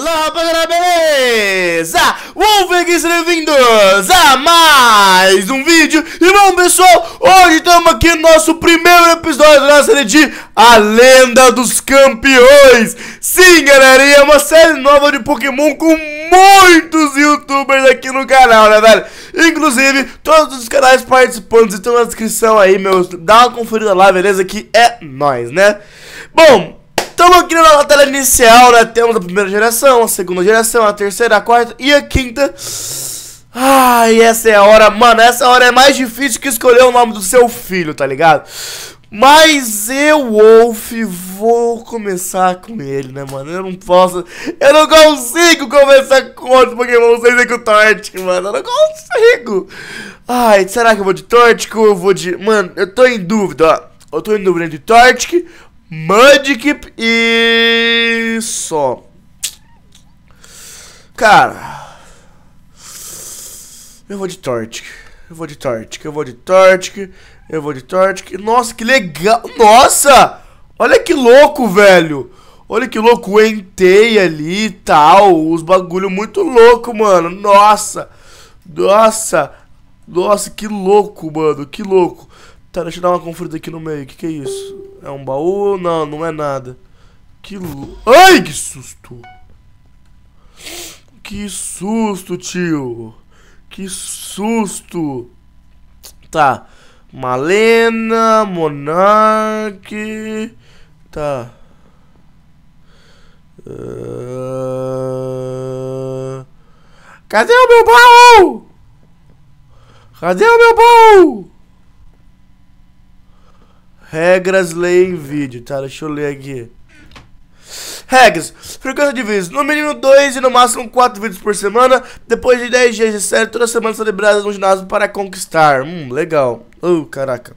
Alô, rapaziada, beleza? Wolfgang, sejam bem-vindos a mais um vídeo E bom, pessoal, hoje estamos aqui no nosso primeiro episódio da série de A Lenda dos Campeões Sim, e é uma série nova de Pokémon com muitos youtubers aqui no canal, né, velho? Inclusive, todos os canais participantes estão na descrição aí, meus Dá uma conferida lá, beleza? Que é nós, né? Bom, Estamos aqui na tela inicial, né? Temos a primeira geração, a segunda geração, a terceira, a quarta e a quinta. Ai, essa é a hora, mano, essa hora é mais difícil que escolher o nome do seu filho, tá ligado? Mas eu, Wolf, vou começar com ele, né, mano? Eu não posso. Eu não consigo começar com outro Pokémon sem ser com o Tórtico, mano. Eu não consigo. Ai, será que eu vou de Tórtico ou eu vou de. Mano, eu tô em dúvida, ó. Eu tô em dúvida de Tórtico Mudkip e só. Cara, eu vou de Tortic. Eu vou de Tortic, eu vou de Tortic, eu vou de Tortic. Nossa, que legal! Nossa! Olha que louco, velho! Olha que louco, Entei ali e tal. Os bagulho muito louco, mano. Nossa! Nossa! Nossa, que louco, mano, que louco. Tá, deixa eu dar uma conferida aqui no meio. O que, que é isso? É um baú? Não, não é nada. Que lu... Ai, que susto! Que susto, tio! Que susto! Tá. Malena, Monark... Tá. Uh... Cadê o meu baú? Cadê o meu baú? Regras, lei em vídeo, tá? Deixa eu ler aqui. Regras, frequência de vídeos, no mínimo 2 e no máximo 4 vídeos por semana, depois de 10 dias de série, toda semana celebradas no ginásio para conquistar. Hum, legal. Oh, caraca.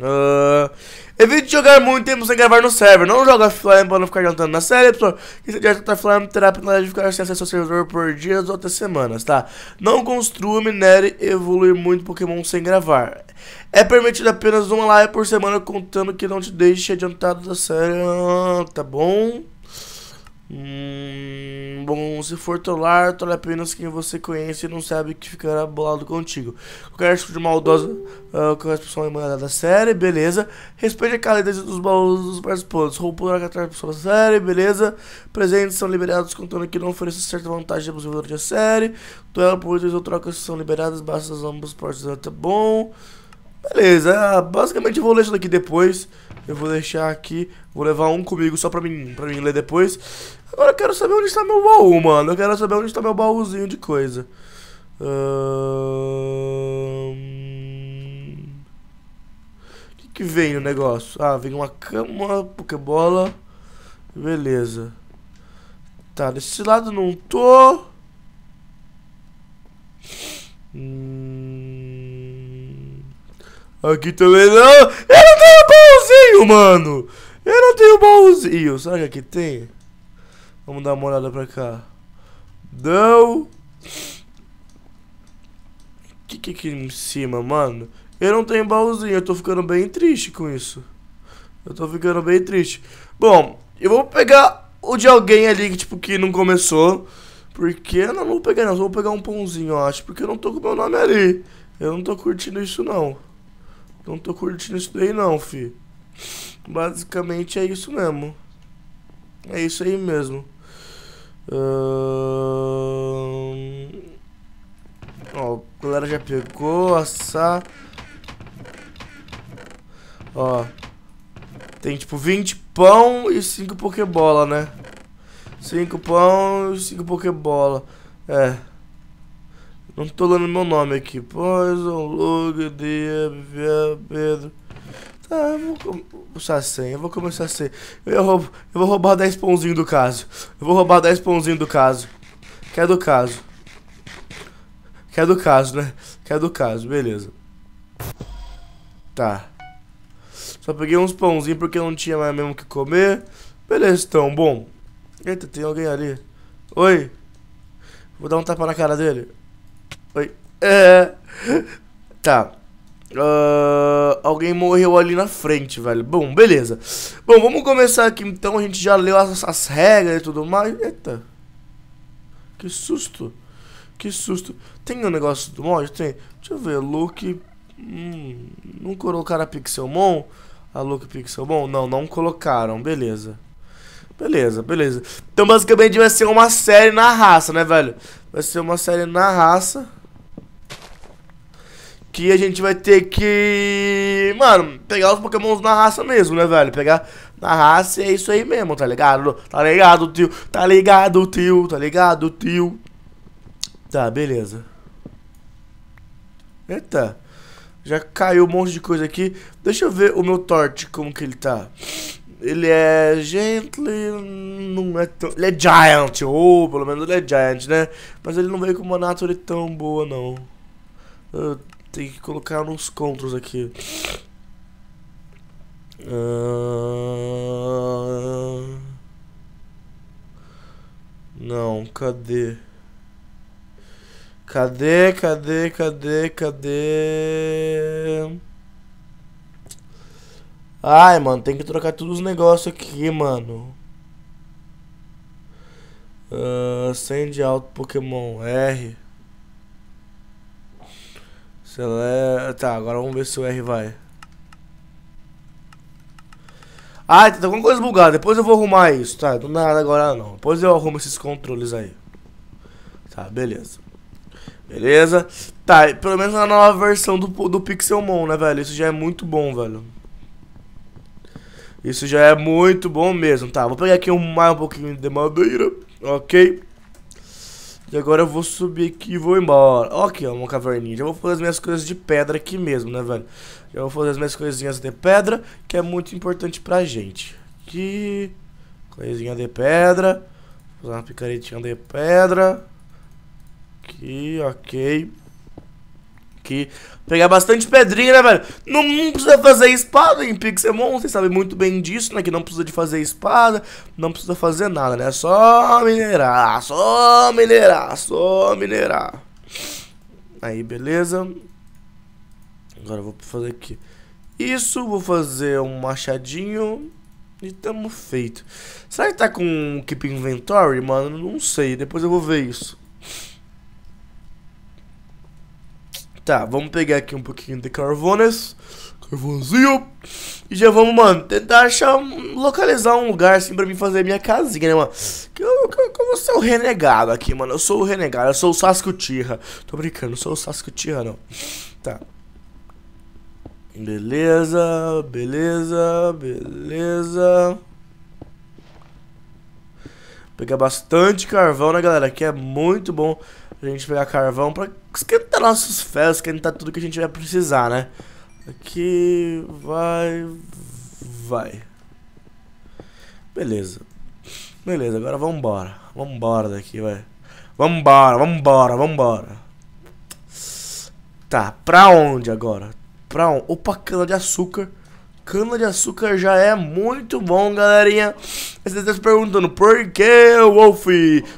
Uh, ah, evite jogar muito tempo sem gravar no server. Não joga Flame para não ficar jantando na série, pessoal. E se direto tá Flame, terá a penalidade de ficar sem acesso ao servidor por dias ou até semanas, tá? Não construa, minere e evoluir muito Pokémon sem gravar. É permitido apenas uma live por semana, contando que não te deixe adiantado da série. Ah, tá bom? Hum, bom, se for trollar, trolle apenas quem você conhece e não sabe que ficará bolado contigo. Qualquer tipo de maldosa uh, pessoa é mandada da série, beleza. Respeite a qualidade dos baús dos participantes. Roupura que atrai pessoas da série, beleza. Presentes são liberados contando que não ofereça certa vantagem ao servidor de série. Duelo por dois ou trocas são liberadas, basta ambos partes tá bom. Beleza, ah, basicamente eu vou ler isso daqui depois. Eu vou deixar aqui, vou levar um comigo só pra mim, pra mim ler depois. Agora eu quero saber onde está meu baú, mano. Eu quero saber onde está meu baúzinho de coisa. O que, que vem no negócio? Ah, vem uma cama, pokebola. Beleza. Tá, desse lado não tô. Hum... Aqui também não. Eu não tenho baúzinho, mano. Eu não tenho baúzinho. Será que aqui tem? Vamos dar uma olhada pra cá. Não! O que que é aqui em cima, mano? Eu não tenho baúzinho, eu tô ficando bem triste com isso. Eu tô ficando bem triste. Bom, eu vou pegar o de alguém ali que, tipo, que não começou. Porque eu não, vou pegar não, vou pegar um pãozinho, eu acho. Porque eu não tô com meu nome ali. Eu não tô curtindo isso, não. Não tô curtindo isso daí, não, fi. Basicamente é isso mesmo. É isso aí mesmo. Hum... Ó, a galera já pegou, assar. Ó. Tem tipo 20 pão e 5 pokebola, né? 5 pão e 5 pokebola. É. Não tô lendo meu nome aqui. Poison, Lug, Dia, Pedro. Ah, vou puxar senha, vou começar a senha. Eu, roubo, eu vou roubar 10 pãozinhos do caso. Eu vou roubar 10 pãozinhos do caso. Quer é do caso. Quer é do caso, né? Quer é do caso, beleza. Tá. Só peguei uns pãozinhos porque não tinha mais mesmo que comer. Beleza, então, bom. Eita, tem alguém ali. Oi. Vou dar um tapa na cara dele. Oi. É. Tá. Uh, alguém morreu ali na frente, velho. Bom, beleza. Bom, vamos começar aqui então. A gente já leu as, as regras e tudo mais. Eita. Que susto. Que susto. Tem um negócio do mod? Tem. Deixa eu ver. Look. Hum, não colocaram a Pixelmon? A Look Pixelmon? Não, não colocaram. Beleza. Beleza, beleza. Então basicamente vai ser uma série na raça, né, velho? Vai ser uma série na raça que a gente vai ter que, mano, pegar os pokémons na raça mesmo, né, velho? Pegar na raça é isso aí mesmo, tá ligado? Tá ligado, tio? Tá ligado, tio? Tá ligado, tio? Tá, beleza. Eita. Já caiu um monte de coisa aqui. Deixa eu ver o meu torte, como que ele tá. Ele é gently, não é tão... Ele é giant, ou oh, pelo menos ele é giant, né? Mas ele não veio com uma natureza tão boa, não. Tem que colocar uns contos aqui. Uh... Não, cadê? Cadê, cadê, cadê, cadê? Ai, mano, tem que trocar todos os negócios aqui, mano. Uh, ah, send out Pokémon R. É, tá, agora vamos ver se o R vai. Ah, tá alguma coisa bugada. Depois eu vou arrumar isso, tá? Do nada agora não. Depois eu arrumo esses controles aí. Tá, beleza. Beleza? Tá, pelo menos na nova versão do, do Pixelmon, né, velho? Isso já é muito bom, velho. Isso já é muito bom mesmo. Tá, vou pegar aqui um, mais um pouquinho de madeira. Ok. E agora eu vou subir aqui e vou embora. Ó, aqui, ó, uma caverninha. Já vou fazer as minhas coisas de pedra aqui mesmo, né, velho? Já vou fazer as minhas coisinhas de pedra, que é muito importante pra gente. Aqui. Coisinha de pedra. Vou usar uma picaretinha de pedra. Aqui, ok aqui. Pegar bastante pedrinha, né, velho? Não, precisa fazer espada em Pixelmon, é vocês sabem muito bem disso, né? Que não precisa de fazer espada, não precisa fazer nada, né? Só minerar, só minerar, só minerar. Aí, beleza. Agora eu vou fazer aqui. Isso, vou fazer um machadinho. E tamo feito. Será que tá com o Keep Inventory, mano? Não sei, depois eu vou ver isso. Tá, vamos pegar aqui um pouquinho de carvones. Carvãozinho. E já vamos, mano, tentar achar, localizar um lugar assim pra mim fazer minha casinha, né, mano? Que eu, que, que eu vou ser o renegado aqui, mano. Eu sou o renegado, eu sou o Tirra. Tô brincando, não sou o Tirra, não. Tá. Beleza, beleza, beleza. pegar bastante carvão, né, galera? Que é muito bom a gente pegar carvão pra esquentar nossos ferros, esquentar tudo que a gente vai precisar, né? Aqui vai. Vai. Beleza. Beleza, agora vambora. Vambora daqui, vai. Vambora, vambora, vambora. Tá, pra onde agora? Pra onde? Opa, cana de açúcar cana-de-açúcar já é muito bom, galerinha. Vocês estão tá se perguntando, por que, Wolf?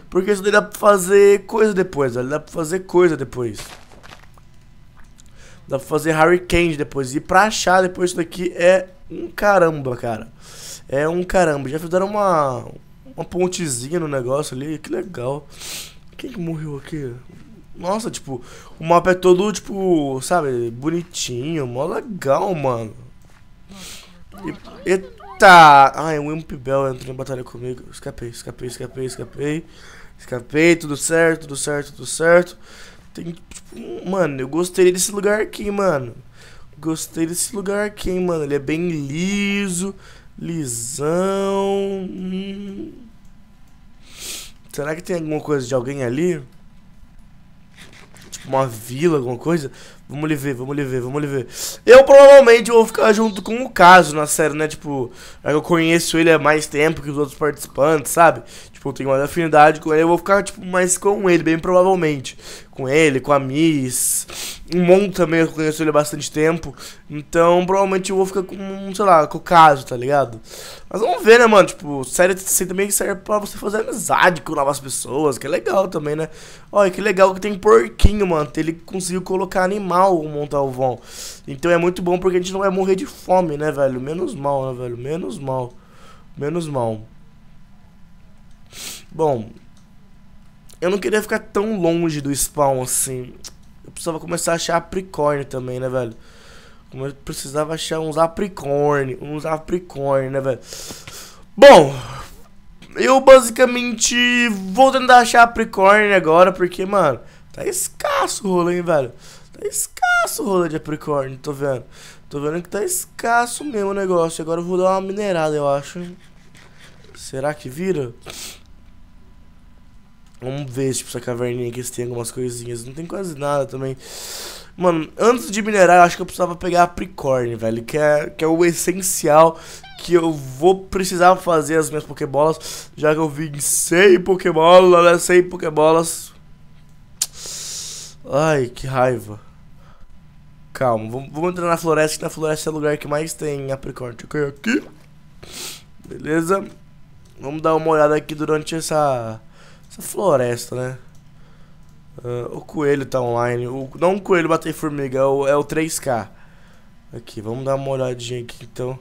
Porque isso daí dá pra fazer coisa depois, velho. Dá pra fazer coisa depois. Dá pra fazer Harry Kane depois. E pra achar depois isso daqui é um caramba, cara. É um caramba. Já fizeram uma, uma pontezinha no negócio ali. Que legal. Quem que morreu aqui? Nossa, tipo, o mapa é todo, tipo, sabe, bonitinho, mó legal, mano. É é? Eita! Ai, um MP Bell entrou em batalha comigo. Escapei, escapei, escapei, escapei. Escapei, tudo certo, tudo certo, tudo certo. Tem, tipo, mano, eu gostei desse lugar aqui, mano. Gostei desse lugar aqui, hein, mano. Ele é bem liso, lisão. Hum. Será que tem alguma coisa de alguém ali? Tipo, uma vila, alguma coisa? Vamos lhe ver, vamos lhe ver, vamos lhe ver. Eu provavelmente vou ficar junto com o caso na série, né? Tipo, é eu conheço ele há mais tempo que os outros participantes, sabe? Tipo, eu tenho mais afinidade com ele, eu vou ficar, tipo, mais com ele, bem provavelmente. Com ele, com a Miss. Um monte também, eu conheço ele há bastante tempo. Então, provavelmente eu vou ficar com, sei lá, com o caso, tá ligado? Mas vamos ver, né, mano? Tipo, série assim também serve pra você fazer amizade com novas pessoas, que é legal também, né? Olha, que legal que tem porquinho, mano. Ele conseguiu colocar animal mal o Montalvão. Então é muito bom porque a gente não vai morrer de fome, né, velho? Menos mal, né, velho? Menos mal. Menos mal. Bom. Eu não queria ficar tão longe do spawn assim. Eu precisava começar a achar apricórnio também, né, velho? Como eu precisava achar uns apricórnio. Uns apricórnio, né, velho? Bom, eu basicamente vou tentar achar Capricórnio agora, porque, mano, tá escasso o rolê, hein, velho. Tá escasso o rolê de apricorn tô vendo. Tô vendo que tá escasso mesmo o negócio. Agora eu vou dar uma minerada, eu acho. Será que vira? Vamos ver, tipo, essa caverninha aqui se tem algumas coisinhas. Não tem quase nada também. Mano, antes de minerar, eu acho que eu precisava pegar a velho. Que é, que é o essencial que eu vou precisar fazer as minhas pokebolas Já que eu vim sem pokebolas né? Sem pokebolas Ai, que raiva. Calma, vamos, entrar na floresta, que na floresta é o lugar que mais tem apricórnio. Ok, aqui. Beleza. Vamos dar uma olhada aqui durante essa, essa floresta, né? Uh, o coelho tá online. O, não o coelho bater formiga, é o, é o 3K. Aqui, vamos dar uma olhadinha aqui então.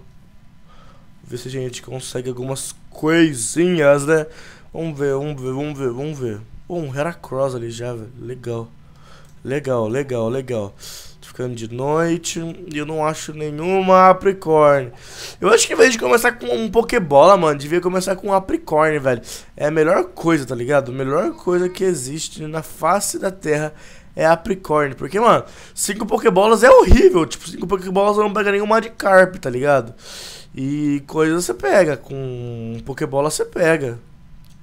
Ver se a gente consegue algumas coisinhas, né? Vamos ver, vamos ver, vamos ver, vamos ver. Pô, um Heracross ali já, velho. Legal. Legal, legal, legal. Tô ficando de noite e eu não acho nenhuma Apricórnio. Eu acho que em vez de começar com um Pokébola, mano, devia começar com um Apricórnio, velho. É a melhor coisa, tá ligado? A melhor coisa que existe na face da Terra é Apricórnio. Porque, mano, cinco Pokébolas é horrível. Tipo, cinco Pokébolas eu não pega nenhum carp tá ligado? E coisa você pega. Com Pokébola você pega.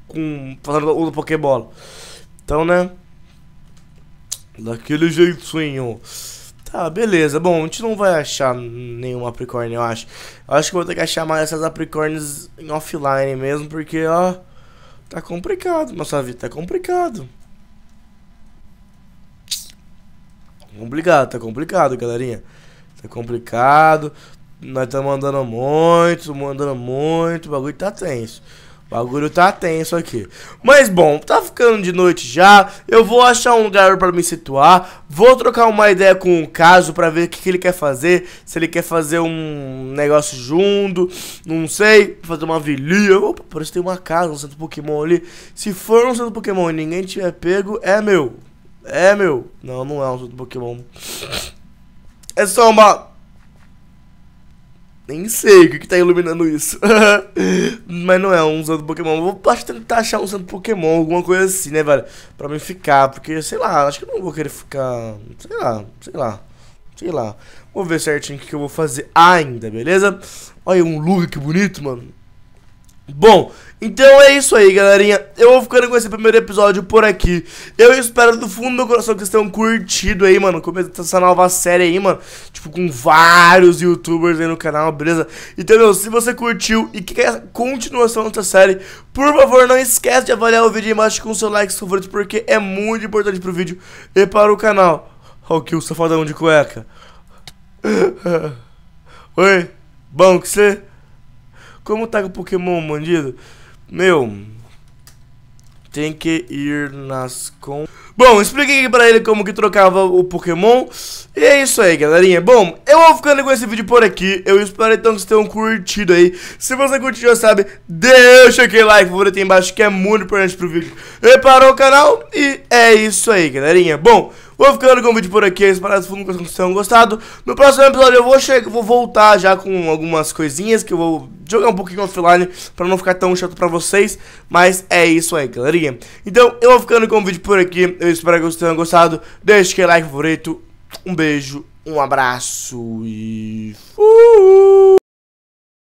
Com. falando o do Pokébola. Então, né? Daquele jeitinho. Tá, beleza. Bom, a gente não vai achar nenhum Capricórnio, eu acho. Eu acho que vou ter que achar mais essas Capricórnios em offline mesmo, porque, ó... Tá complicado, nossa vida, tá complicado. Complicado, tá complicado, galerinha. Tá complicado. Nós estamos andando muito, mandando muito, o bagulho tá tenso. O bagulho tá tenso aqui. Mas bom, tá ficando de noite já. Eu vou achar um lugar para me situar. Vou trocar uma ideia com o caso para ver o que, que, ele quer fazer. Se ele quer fazer um negócio junto, não sei. Fazer uma vilia. Opa, parece que tem uma casa, um centro Pokémon ali. Se for um centro Pokémon e ninguém tiver pego, é meu. É meu. Não, não é um centro Pokémon. É só uma nem sei o que, que tá iluminando isso. Mas não é um santo Pokémon. Vou tentar achar um santo Pokémon, alguma coisa assim, né, velho? Pra mim ficar, porque, sei lá, acho que eu não vou querer ficar. Sei lá, sei lá. Sei lá. Vou ver certinho o que, que eu vou fazer ainda, beleza? Olha um look que bonito, mano. Bom, então é isso aí, galerinha. Eu vou ficando com esse primeiro episódio por aqui. Eu espero do fundo do meu coração que vocês tenham curtido aí, mano. Começo dessa é tá nova série aí, mano. Tipo, com vários youtubers aí no canal, beleza? Então, meu, se você curtiu e quer a continuação dessa série, por favor, não esquece de avaliar o vídeo aí embaixo com o seu like favorito, porque é muito importante pro vídeo e para o canal. Olha o que o safadão de cueca. Oi, bom que você... Como tá com Pokémon bandido? Meu. Tem que ir nas com. Bom, expliquei aqui pra ele como que trocava o Pokémon. E é isso aí, galerinha. Bom, eu vou ficando com esse vídeo por aqui. Eu espero então que vocês tenham curtido aí. Se você curtiu, já sabe, deixa aquele like, por favor, aí embaixo, que é muito importante pro vídeo. Reparou o canal? E é isso aí, galerinha. Bom. Vou ficando com o vídeo por aqui, espero que vocês tenham gostado. No próximo episódio eu vou, chegar, vou voltar já com algumas coisinhas que eu vou jogar um pouquinho offline pra não ficar tão chato pra vocês. Mas é isso aí, galerinha. Então, eu vou ficando com o vídeo por aqui, eu espero que vocês tenham gostado. Deixe aquele like favorito, um beijo, um abraço e fui!